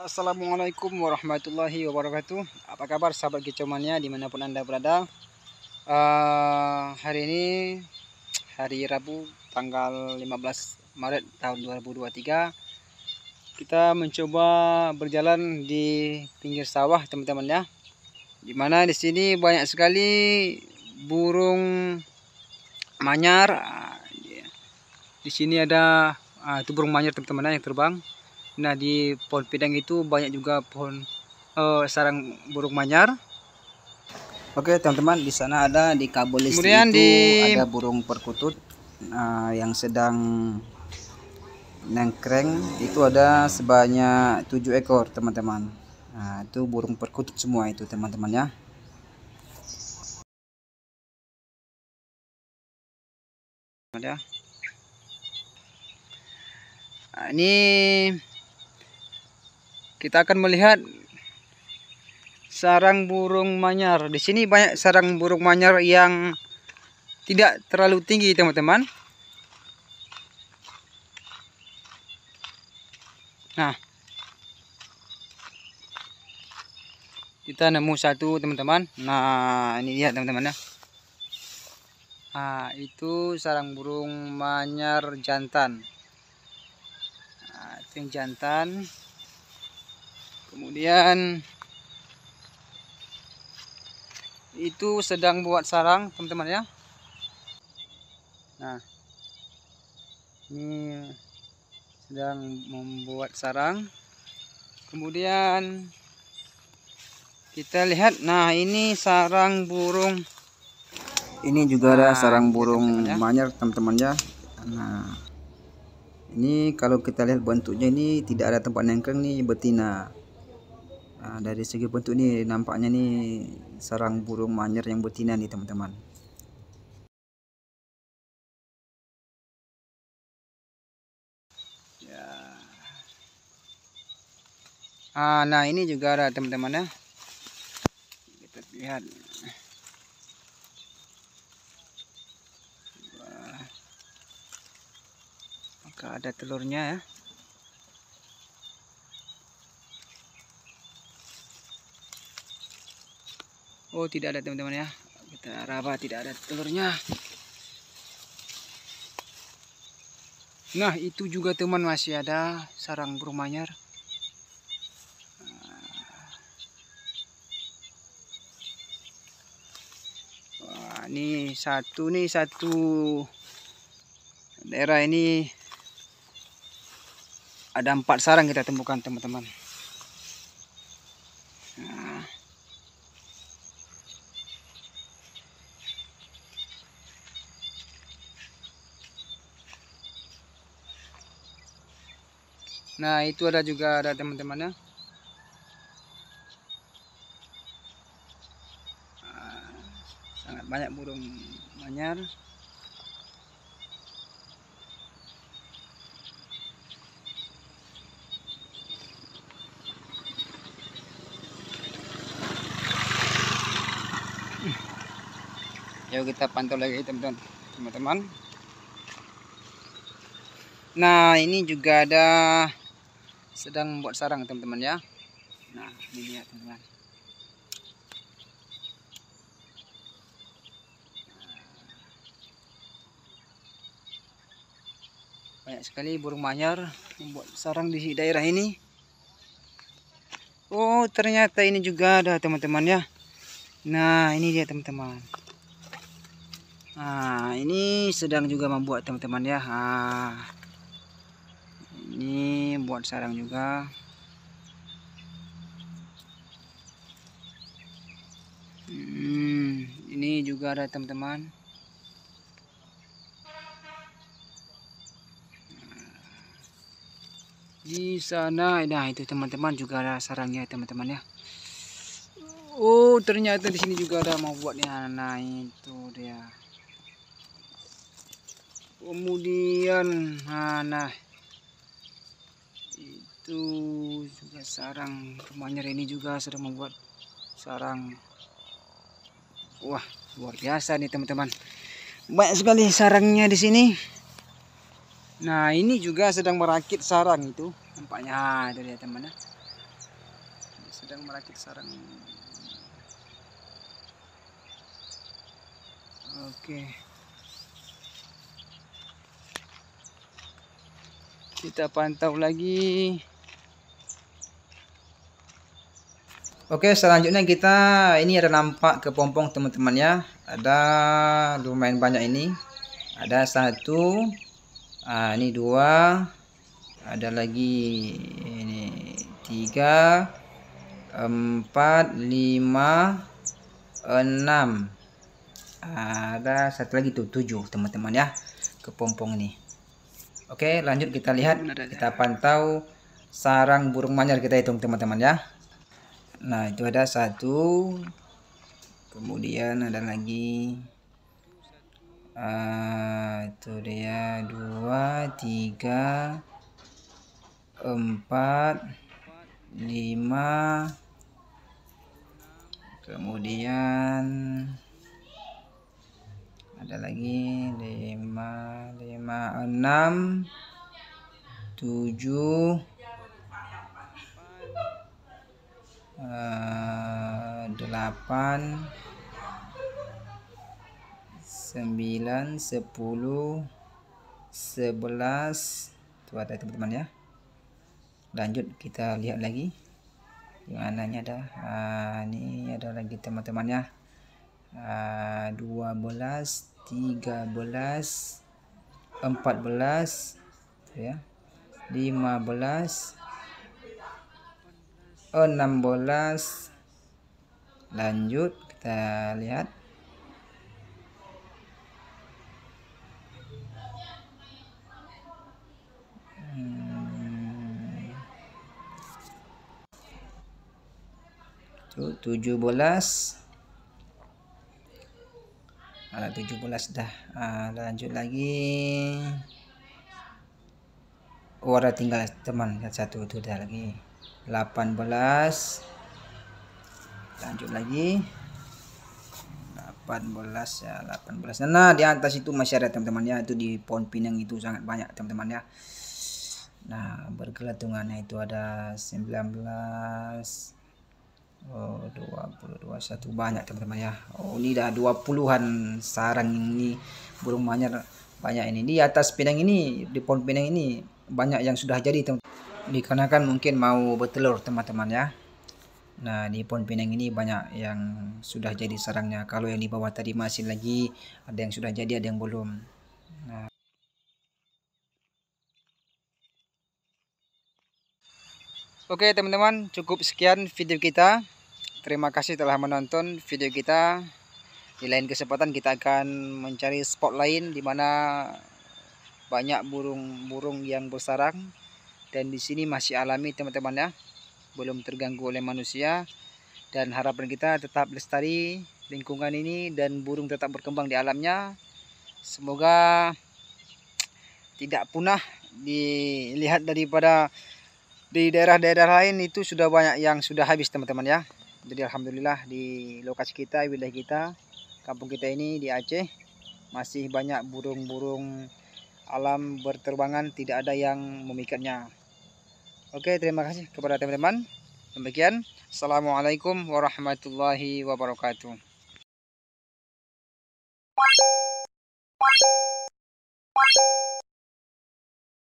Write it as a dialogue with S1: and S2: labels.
S1: Assalamualaikum warahmatullahi wabarakatuh Apa kabar sahabat kecomannya dimanapun anda berada uh, Hari ini hari Rabu tanggal 15 Maret tahun 2023 Kita mencoba berjalan di pinggir sawah teman-teman ya Dimana di sini banyak sekali burung manyar ah, iya. Di sini ada uh, itu burung manyar teman-teman ya, yang terbang Nah di pohon pinang itu banyak juga pohon uh, sarang burung manyar. Oke teman-teman di sana ada di kabolis itu di... ada burung perkutut uh, yang sedang nengkreng itu ada sebanyak tujuh ekor teman-teman. Nah itu burung perkutut semua itu teman-teman ya. Ada. Nah, ini kita akan melihat sarang burung manyar. Di sini banyak sarang burung manyar yang tidak terlalu tinggi, teman-teman. Nah. Kita nemu satu, teman-teman. Nah, ini dia, teman-teman ya. Nah, itu sarang burung manyar jantan. Nah, itu yang jantan kemudian itu sedang buat sarang teman-teman ya nah ini sedang membuat sarang kemudian kita lihat nah ini sarang burung ini juga nah, sarang burung teman -teman ya. manyar teman-teman ya nah ini kalau kita lihat bentuknya ini tidak ada tempat nengkeng nih betina Nah, dari segi bentuk nih nampaknya nih sarang burung manyer yang betina nih teman-teman. Ya. Ah, nah ini juga ada teman-teman ya. Kita lihat. Wah. Maka ada telurnya ya. Oh tidak ada teman-teman ya kita raba tidak ada telurnya nah itu juga teman masih ada sarang burung manyar wah ini satu nih satu daerah ini ada empat sarang kita temukan teman-teman Nah itu ada juga ada teman-temannya. Ah, sangat banyak burung manyar. Yuk kita pantau lagi teman-teman. Teman-teman. Nah ini juga ada sedang membuat sarang teman-teman ya nah ini lihat teman-teman nah. banyak sekali burung manyar membuat sarang di daerah ini oh ternyata ini juga ada teman-teman ya nah ini dia teman-teman nah ini sedang juga membuat teman-teman ya ah ini buat sarang juga hmm, ini juga ada teman-teman di sana nah itu teman-teman juga ada sarangnya teman-teman ya oh ternyata di sini juga ada mau buatnya nah itu dia kemudian nah, nah itu juga sarang rumahnya ini juga sedang membuat sarang wah luar biasa nih teman-teman banyak sekali sarangnya di sini nah ini juga sedang merakit sarang itu nampaknya ada ya teman ya sedang merakit sarang oke kita pantau lagi Oke, selanjutnya kita ini ada nampak ke pompong teman-teman ya. Ada lumayan banyak ini. Ada satu, ah, ini dua, ada lagi ini tiga, empat, lima, enam. Ada satu lagi tuh tujuh teman-teman ya ke pompong ini. Oke, lanjut kita lihat, kita pantau sarang burung manyar kita hitung teman-teman ya. Nah, itu ada satu. Kemudian ada lagi. Uh, itu dia dua, tiga, empat, lima. Kemudian ada lagi lima, lima, enam, tujuh. Eh, delapan sembilan sepuluh sebelas itu ada teman-teman ya lanjut kita lihat lagi di mananya ada ah, ini ada lagi teman temannya ah, dua belas tiga belas empat belas ya lima belas 16 lanjut kita lihat hmm. Tuh, 17 ah, 17 dah ah, lanjut lagi oh tinggal teman satu itu dah lagi 18 lanjut lagi 18 ya 18 nah, nah di atas itu masih ada teman-teman ya itu di pohon pinang itu sangat banyak teman-teman ya nah bergelatungannya itu ada 19 oh 20 satu banyak teman-teman ya oh ini dah 20-an sarang ini burung manyar banyak ini di atas pinang ini di pohon pinang ini banyak yang sudah jadi teman-teman dikarenakan mungkin mau bertelur teman-teman ya nah di pohon pinang ini banyak yang sudah jadi sarangnya kalau yang di bawah tadi masih lagi ada yang sudah jadi ada yang belum nah. oke teman-teman cukup sekian video kita terima kasih telah menonton video kita di lain kesempatan kita akan mencari spot lain di mana banyak burung-burung yang bersarang dan di sini masih alami teman-teman ya belum terganggu oleh manusia dan harapan kita tetap lestari lingkungan ini dan burung tetap berkembang di alamnya semoga tidak punah dilihat daripada di daerah-daerah lain itu sudah banyak yang sudah habis teman-teman ya jadi Alhamdulillah di lokasi kita wilayah kita kampung kita ini di Aceh masih banyak burung-burung alam berterbangan tidak ada yang memikatnya Oke, terima kasih kepada teman-teman. Demikian. Assalamualaikum warahmatullahi wabarakatuh.